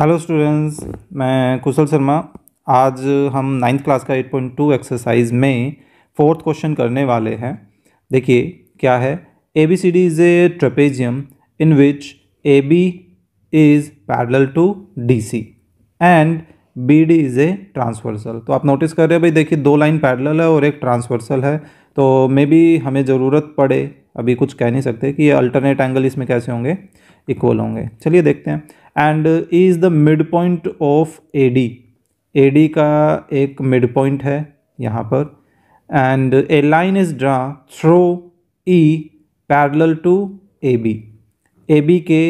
Hello students मैं कुशल शर्मा आज हम नाइन्थ क्लास का 8.2 एक्सरसाइज में फोर्थ क्वेश्चन करने वाले हैं देखिए क्या है A B C D is a trapezium in which A B is parallel to D C and B D is a transversal तो आप नोटिस कर रहे हैं भाई देखिए दो लाइन पैरल है और एक ट्रांसवर्सल है तो मे बी हमें ज़रूरत पड़े अभी कुछ कह नहीं सकते कि ये अल्टरनेट एंगल इसमें कैसे होंगे इक्वल होंगे चलिए देखते हैं and E is the mid point of A D A D का एक मिड पॉइंट है यहाँ पर and a line is draw through E parallel to A B A B के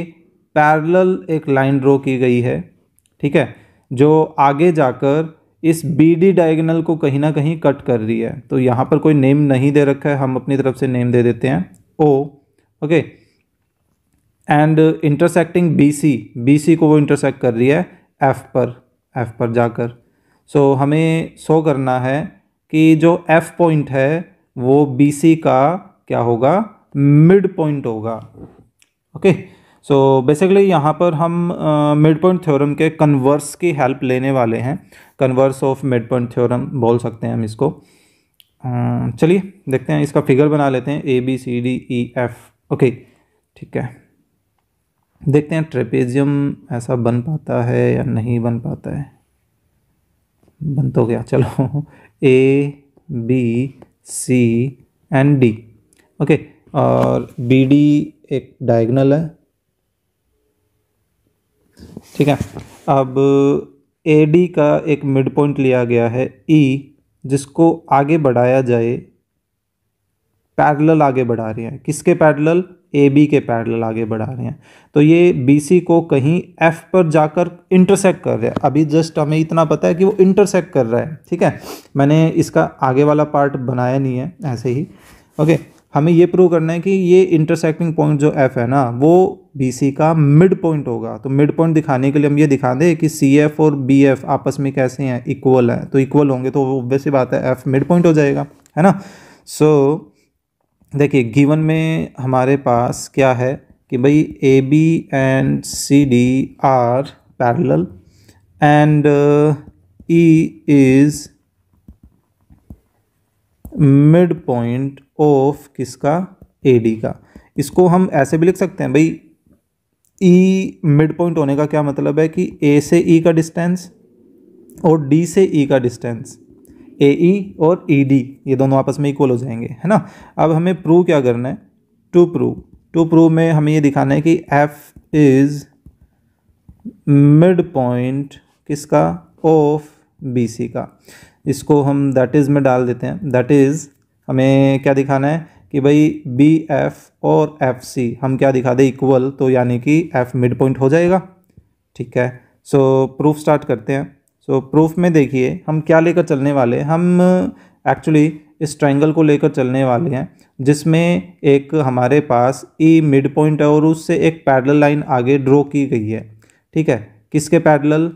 पैरल एक लाइन ड्रॉ की गई है ठीक है जो आगे जाकर इस बी डी डायगनल को कहीं ना कहीं कट कर रही है तो यहाँ पर कोई नेम नहीं दे रखा है हम अपनी तरफ से नेम दे देते हैं O okay okay. And intersecting B C B C को वो इंटरसेक्ट कर रही है एफ़ पर एफ़ पर जाकर सो so, हमें सो करना है कि जो एफ़ पॉइंट है वो बी सी का क्या होगा मिड पॉइंट होगा ओके सो बेसिकली यहाँ पर हम मिड पॉइंट थ्योरम के कन्वर्स की हेल्प लेने वाले हैं converse of mid point theorem बोल सकते हैं हम इसको uh, चलिए देखते हैं इसका फिगर बना लेते हैं A B C D E F okay ठीक है देखते हैं ट्रेपेजियम ऐसा बन पाता है या नहीं बन पाता है बन तो गया चलो A B C and D okay और बी डी एक डायगनल है ठीक है अब ए डी का एक मिड पॉइंट लिया गया है ई e, जिसको आगे बढ़ाया जाए पैरेलल आगे बढ़ा रहे हैं किसके पैरेलल ए बी के पैरेलल आगे बढ़ा रहे हैं तो ये बी सी को कहीं एफ पर जाकर इंटरसेक्ट कर रहा है अभी जस्ट हमें इतना पता है कि वो इंटरसेक्ट कर रहा है ठीक है मैंने इसका आगे वाला पार्ट बनाया नहीं है ऐसे ही ओके हमें ये प्रूव करना है कि ये इंटरसेक्टिंग पॉइंट जो एफ है ना वो बी सी का मिड पॉइंट होगा तो मिड पॉइंट दिखाने के लिए हम ये दिखा दें कि सी एफ और बी एफ आपस में कैसे हैं इक्वल हैं तो इक्वल होंगे तो ऑब्वियस बात है एफ मिड पॉइंट हो जाएगा है ना सो so, देखिए गिवन में हमारे पास क्या है कि भाई A B and C D are parallel and E is mid point of किसका ए डी का इसको हम ऐसे भी लिख सकते हैं भाई ई मिड पॉइंट होने का क्या मतलब है कि ए से ई e का डिस्टेंस और डी से ई e का डिस्टेंस ए ई e और ई e डी ये दोनों आपस में इक्वल हो जाएंगे है ना अब हमें प्रूव क्या करना है टू प्रूव टू प्रूव में हमें ये दिखाना है कि एफ इज़ मिड पॉइंट किसका ऑफ बी सी का इसको हम दैट इज़ में डाल देते हैं दैट इज़ हमें क्या दिखाना है कि भाई बी एफ और एफ सी हम क्या दिखा दें इक्वल तो यानी कि एफ मिड पॉइंट हो जाएगा ठीक है सो प्रूफ स्टार्ट करते हैं सो so, प्रूफ में देखिए हम क्या लेकर चलने वाले हैं हम एक्चुअली इस ट्रायंगल को लेकर चलने वाले हैं जिसमें एक हमारे पास ई मिड पॉइंट है और उससे एक पैडल लाइन आगे ड्रॉ की गई है ठीक है किसके पैडल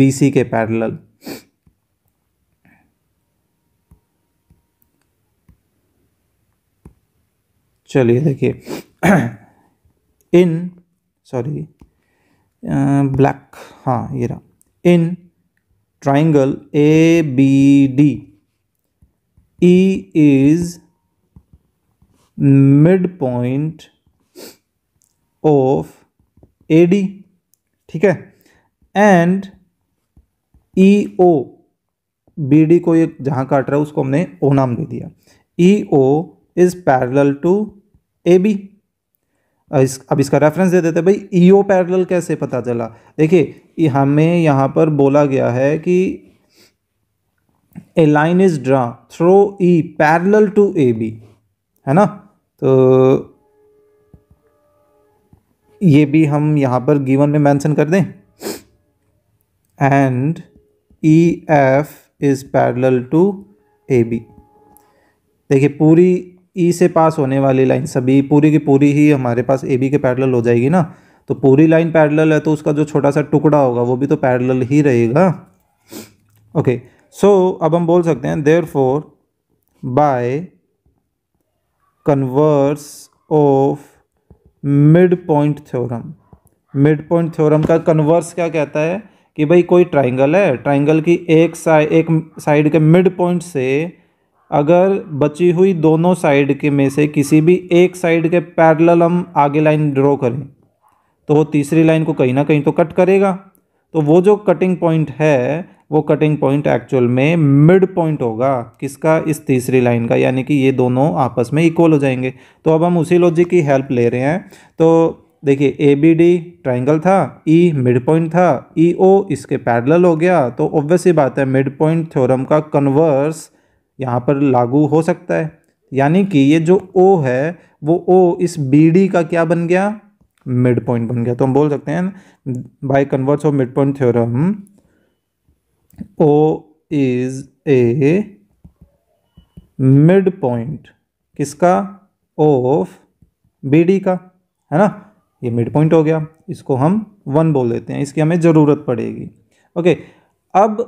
बी सी के पैडल चलिए देखिए इन सॉरी ब्लैक हाँ ये रहा in triangle A B D E is mid point of A D ठीक है and E O B D को ये जहाँ काट रहा है उसको हमने ओ नाम दे दिया E O is parallel to A B इस अब इसका रेफरेंस दे देते भाई ई ओ पैरल कैसे पता चला देखिए हमें यहाँ पर बोला गया है कि A line is draw through E parallel to A B है ना तो ये भी हम यहाँ पर गिवन में मेंशन कर दें and E F is parallel to A B देखिए पूरी ई e से पास होने वाली लाइन सभी पूरी की पूरी ही हमारे पास ए बी के पैरल हो जाएगी ना तो पूरी लाइन पैरल है तो उसका जो छोटा सा टुकड़ा होगा वो भी तो पैरल ही रहेगा ओके सो अब हम बोल सकते हैं therefore by converse of mid point theorem mid point theorem का कन्वर्स क्या कहता है कि भाई कोई ट्राइंगल है ट्राइंगल की एक साइड एक साइड के मिड पॉइंट से अगर बची हुई दोनों साइड के में से किसी भी एक साइड के पैरेलल हम आगे लाइन ड्रॉ करें तो वो तीसरी लाइन को कहीं ना कहीं तो कट करेगा तो वो जो कटिंग पॉइंट है वो कटिंग पॉइंट एक्चुअल में मिड पॉइंट होगा किसका इस तीसरी लाइन का यानी कि ये दोनों आपस में इक्वल हो जाएंगे तो अब हम उसी लॉजिक की हेल्प ले रहे हैं तो देखिए ए बी डी ट्राइंगल था ई मिड पॉइंट था ई e, ओ इसके पैरेलल हो गया तो ऑब्वियस ही बात है मिड पॉइंट थ्योरम का कन्वर्स यहाँ पर लागू हो सकता है यानी कि ये जो ओ है वो ओ इस बी डी का क्या बन गया मिड पॉइंट बन गया तो हम बोल सकते हैं by converts of mid point theorem O is a mid point किसका ऑफ बी डी का है ना ये मिड पॉइंट हो गया इसको हम वन बोल देते हैं इसकी हमें ज़रूरत पड़ेगी ओके अब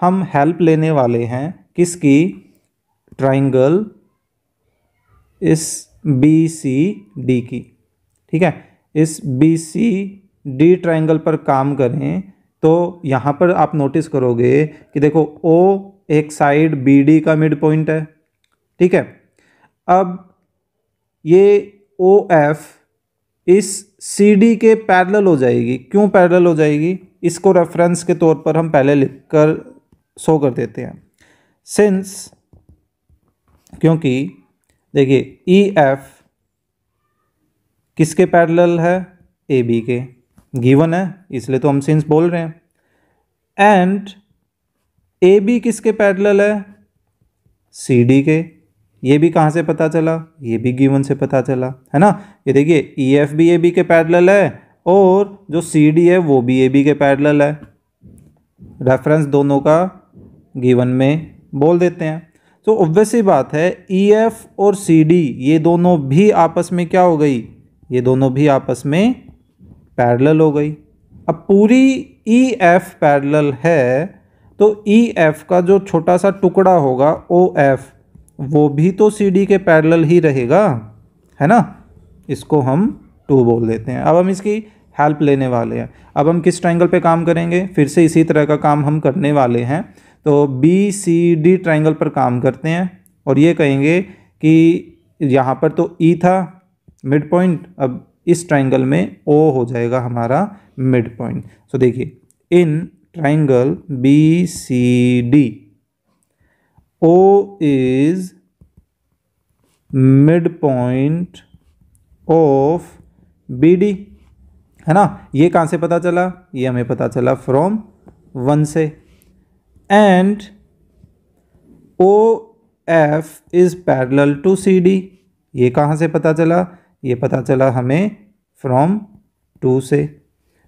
हम हेल्प लेने वाले हैं किसकी ट्राइंगल इस बी सी डी की ठीक है इस बी सी डी ट्राइंगल पर काम करें तो यहाँ पर आप नोटिस करोगे कि देखो ओ एक साइड बी डी का मिड पॉइंट है ठीक है अब ये ओ एफ इस सी डी के पैरल हो जाएगी क्यों पैरल हो जाएगी इसको रेफरेंस के तौर पर हम पहले लिख कर शो कर देते हैं सिंस क्योंकि देखिए ई e, एफ किसके पैरेलल है ए बी के गिवन है इसलिए तो हम सिंस बोल रहे हैं एंड ए बी किसके पैरेलल है सी डी के ये भी कहाँ से पता चला ये भी गिवन से पता चला है ना ये देखिए ई e, एफ भी ए बी के पैरेलल है और जो सी डी है वो भी ए बी के पैरेलल है रेफरेंस दोनों का गिवन में बोल देते हैं तो ऑब्वियस ही बात है ई e, एफ और सी डी ये दोनों भी आपस में क्या हो गई ये दोनों भी आपस में पैरेलल हो गई अब पूरी ई एफ पैरेलल है तो ई e, एफ का जो छोटा सा टुकड़ा होगा ओ एफ वो भी तो सी डी के पैरेलल ही रहेगा है ना इसको हम टू बोल देते हैं अब हम इसकी हेल्प लेने वाले हैं अब हम किस ट्रायंगल पे काम करेंगे फिर से इसी तरह का काम हम करने वाले हैं तो बी सी डी ट्राइंगल पर काम करते हैं और ये कहेंगे कि यहाँ पर तो ई e था मिड पॉइंट अब इस ट्राइंगल में ओ हो जाएगा हमारा मिड पॉइंट सो देखिए in triangle B C D O is mid point of B D है ना ये कहाँ से पता चला ये हमें पता चला फ्रॉम वन से and OF is parallel to CD ये कहाँ से पता चला ये पता चला हमें फ्रॉम टू से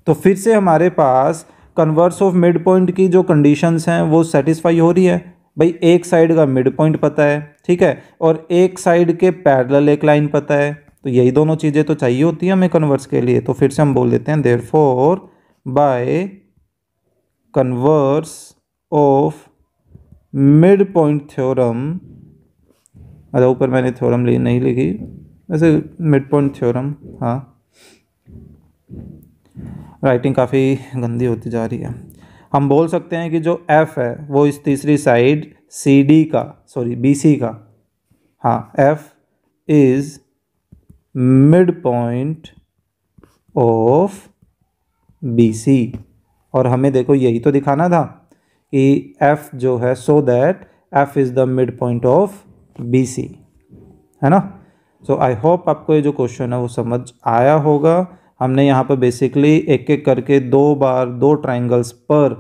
तो फिर से हमारे पास कन्वर्स ऑफ मिड पॉइंट की जो कंडीशंस हैं वो सेटिस्फाई हो रही है भाई एक साइड का मिड पॉइंट पता है ठीक है और एक साइड के पैरल एक लाइन पता है तो यही दोनों चीज़ें तो चाहिए होती हैं हमें कन्वर्स के लिए तो फिर से हम बोल देते हैं therefore by converse of mid point theorem अरे ऊपर मैंने थ्योरम ली नहीं लिखी वैसे मिड पॉइंट थ्योरम हाँ राइटिंग काफ़ी गंदी होती जा रही है हम बोल सकते हैं कि जो एफ़ है वो इस तीसरी साइड सी डी का सॉरी बी सी का हाँ F is mid point of B C और हमें देखो यही तो दिखाना था कि एफ जो है so that F is the mid point of B C है ना सो आई होप आपको ये जो क्वेश्चन है वो समझ आया होगा हमने यहाँ पर बेसिकली एक एक करके दो बार दो ट्राइंगल्स पर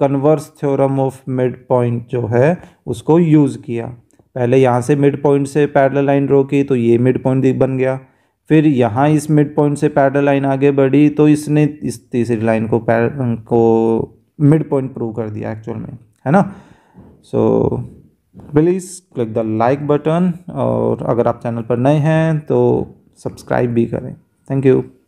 converse theorem of mid point जो है उसको यूज़ किया पहले यहाँ से मिड पॉइंट से पैरल लाइन रो की तो ये मिड पॉइंट बन गया फिर यहाँ इस मिड पॉइंट से पैरल लाइन आगे बढ़ी तो इसने इस तीसरी लाइन को पैर को मिड पॉइंट प्रूव कर दिया एक्चुअल में है ना so please click the like button और अगर आप चैनल पर नए हैं तो सब्सक्राइब भी करें थैंक यू